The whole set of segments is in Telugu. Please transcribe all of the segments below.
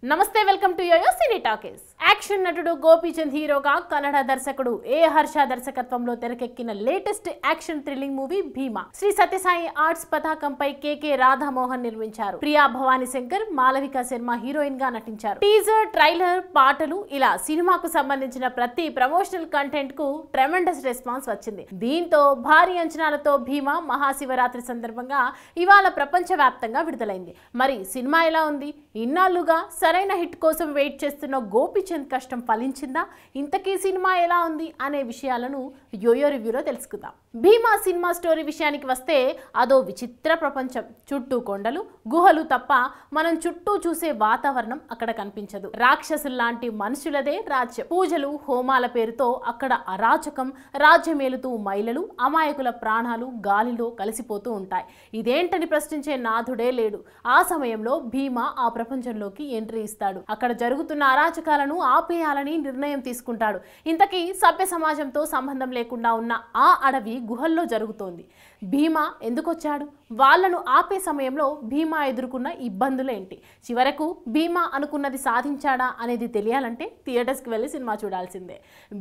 Namaste, welcome to your Yosini Talkies. Action నటుడు గోపీచంద్ హీరోగా కన్నడ దర్శకుడు ఏ హర్ష దర్శకత్వంలో తెరకెక్కిన latest action thrilling movie Bhimaa Sri Satyasai arts పతాకంపై కేకే రాధామోహన్ నిర్మించారు ప్రియా భవానీ శంకర్ మాలవిక శర్మ హీరోయిన్ గా నటించారు టీజర్ ట్రైలర్ పాటలు ఇలా సినిమాకు సంబంధించిన ప్రతి ప్రమోషనల్ కంటెంట్ కు ట్రెమెండస్ రెస్పాన్స్ వచ్చింది దీంతో భారీ అంచనాలతో భీమా మహాశివరాత్రి సందర్భంగా ఇవాళ ప్రపంచ విడుదలైంది మరి సినిమా ఎలా ఉంది ఇన్నాళ్లుగా సరైన హిట్ కోసం వెయిట్ చేస్తున్న గోపి చంద్ కష్టం ఫలించిందా ఇంతకీ సినిమా ఎలా ఉంది అనే విషయాలను యోయో రివ్యూలో తెలుసుకుందాం భీమా సినిమా స్టోరీ విషయానికి వస్తే అదో విచిత్ర ప్రపంచం చుట్టూ కొండలు గుహలు తప్ప మనం చుట్టూ చూసే వాతావరణం అక్కడ కనిపించదు రాక్షసుల్లాంటి మనుషులదే రాజ్యం పూజలు హోమాల పేరుతో అక్కడ అరాచకం రాజ్యమేలుతూ మహిళలు అమాయకుల ప్రాణాలు గాలిలో కలిసిపోతూ ఉంటాయి ఇదేంటని ప్రశ్నించే నాథుడే లేడు ఆ సమయంలో భీమా ఆ ప్రపంచంలోకి ఎంట్రీ ఇస్తాడు అక్కడ జరుగుతున్న అరాచకాలను ఆపేయాలని నిర్ణయం తీసుకుంటాడు ఇంతకీ సభ్య సమాజంతో సంబంధం లేకుండా ఉన్న ఆ అడవి గుహల్లో జరుగుతోంది భీమా ఎందుకొచ్చాడు వాళ్లను ఆపే సమయంలో భీమా ఎదుర్కొన్న ఇబ్బందులేంటి చివరకు భీమా అనుకున్నది సాధించాడా అనేది తెలియాలంటే థియేటర్స్కి వెళ్ళి సినిమా చూడాల్సిందే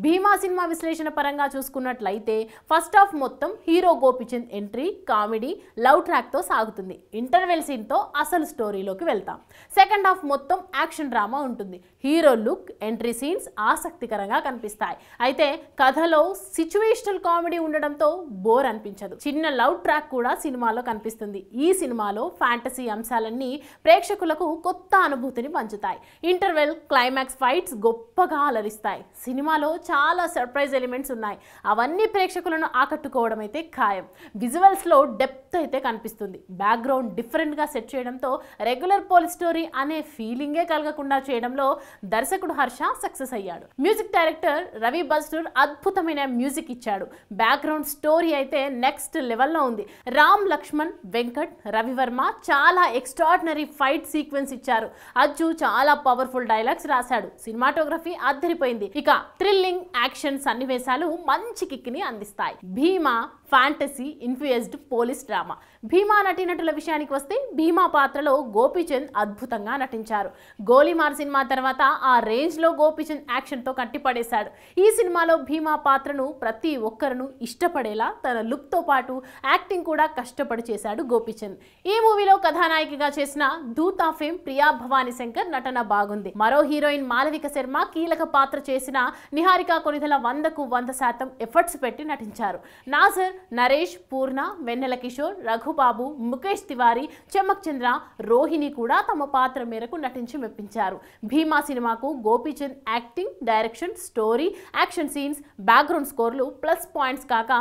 భీమా సినిమా విశ్లేషణ పరంగా చూసుకున్నట్లయితే ఫస్ట్ హాఫ్ మొత్తం hero Gopichand entry comedy love ట్రాక్తో సాగుతుంది ఇంటర్వెల్ సీన్తో అసలు స్టోరీలోకి వెళ్తాం సెకండ్ హాఫ్ మొత్తం యాక్షన్ డ్రామా ఉంటుంది హీరోలు ఎంట్రీ సీన్స్ ఆసక్తికరంగా కనిపిస్తాయి అయితే కథలో సిచ్యువేషనల్ కామెడీ ఉండడంతో బోర్ అనిపించదు చిన్న లవ్ ట్రాక్ కూడా సినిమాలో కనిపిస్తుంది ఈ సినిమాలో ఫ్యాంటసీ అంశాలన్నీ ప్రేక్షకులకు కొత్త అనుభూతిని పంచుతాయి ఇంటర్వెల్ క్లైమాక్స్ ఫైట్స్ గొప్పగా అలరిస్తాయి సినిమాలో చాలా సర్ప్రైజ్ ఎలిమెంట్స్ ఉన్నాయి అవన్నీ ప్రేక్షకులను ఆకట్టుకోవడం అయితే ఖాయం విజువల్స్లో డెప్త్ అయితే కనిపిస్తుంది బ్యాక్గ్రౌండ్ డిఫరెంట్గా సెట్ చేయడంతో రెగ్యులర్ పోలీస్ స్టోరీ అనే ఫీలింగే కలగకుండా చేయడంలో దర్శకుడు హర్ష సక్సెస్ అయ్యాడు మ్యూజిక్ డైరెక్టర్ రవి బస్రూర్ అద్భుతమైన మ్యూజిక్ ఇచ్చాడు బ్యాక్గ్రౌండ్ స్టోరీ అయితే నెక్స్ట్ లెవెల్లో ఉంది రామ్ లక్ష్మణ్ వెంకట్ రవివర్మ చాలా ఎక్స్ట్రాడినరీ ఫైట్ సీక్వెన్స్ ఇచ్చారు అజ్జు చాలా పవర్ఫుల్ డైలాగ్స్ రాశాడు సినిమాటోగ్రఫీ అద్దరిపోయింది ఇక థ్రిల్లింగ్ యాక్షన్ సన్నివేశాలు మంచి కిక్ని అందిస్తాయి Bhimaa fantasy infused police drama Bhimaa నటీనటుల విషయానికి వస్తే భీమా పాత్రలో గోపీచంద్ అద్భుతంగా నటించారు గోలీమార్ సినిమా తర్వాత ఆ రే లో గోపిచంద్ తో కట్టిపడేశాడు ఈ సినిమాలో భీమా పాత్రను ప్రతి ఒక్కరును ఇష్టపడేలా తన లుక్ తో పాటు యాక్టింగ్ కూడా కష్టపడి చేశాడు గోపిచంద్ ఈ మూవీలో కథానాయికగా చేసిన దూతా ఫేమ్ ప్రియా భవానీ శంకర్ నటన బాగుంది మరో హీరోయిన్ మాలవిక శర్మ కీలక పాత్ర చేసిన నిహారిక కొనిదల వందకు వంద శాతం ఎఫర్ట్స్ పెట్టి నటించారు నాజర్ నరేష్ పూర్ణ వెన్నెల కిషోర్ రఘుబాబు ముఖేష్ తివారి చెమ్మక్ చంద్ర రోహిణి కూడా తమ పాత్ర మేరకు నటించి మెప్పించారు భీమా సినిమాకు గో Gopichand acting direction story action scenes background స్కోర్లు ప్లస్ పాయింట్స్ కాక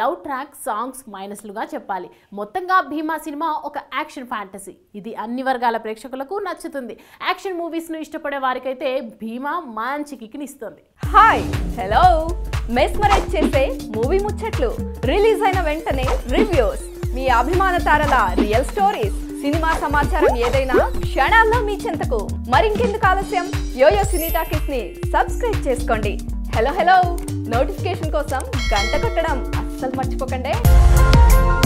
లవ్ ట్రాక్ సాంగ్స్ మైనస్లుగా చెప్పాలి మొత్తంగా భీమా సినిమా ఒక యాక్షన్ ఫ్యాంటసీ ఇది అన్ని వర్గాల ప్రేక్షకులకు నచ్చుతుంది యాక్షన్ మూవీస్ను ఇష్టపడే వారికైతే భీమా మంచి కిక్నిస్తుంది ఇస్తుంది హాయ్ హలో మెస్మరైజ్ చేసే మూవీ ముచ్చట్లు రిలీజ్ అయిన వెంటనే రివ్యూస్ మీ అభిమాన తారల రియల్ స్టోరీస్ సినిమా సమాచారం ఏదైనా క్షణాల్లో మీ చింతకు మరింకెందుకు ఆలస్యం యోయో సినీ టాకీస్ ని సబ్స్క్రైబ్ చేసుకోండి హలో హలో నోటిఫికేషన్ కోసం గంట కొట్టడం అస్సలు మర్చిపోకండి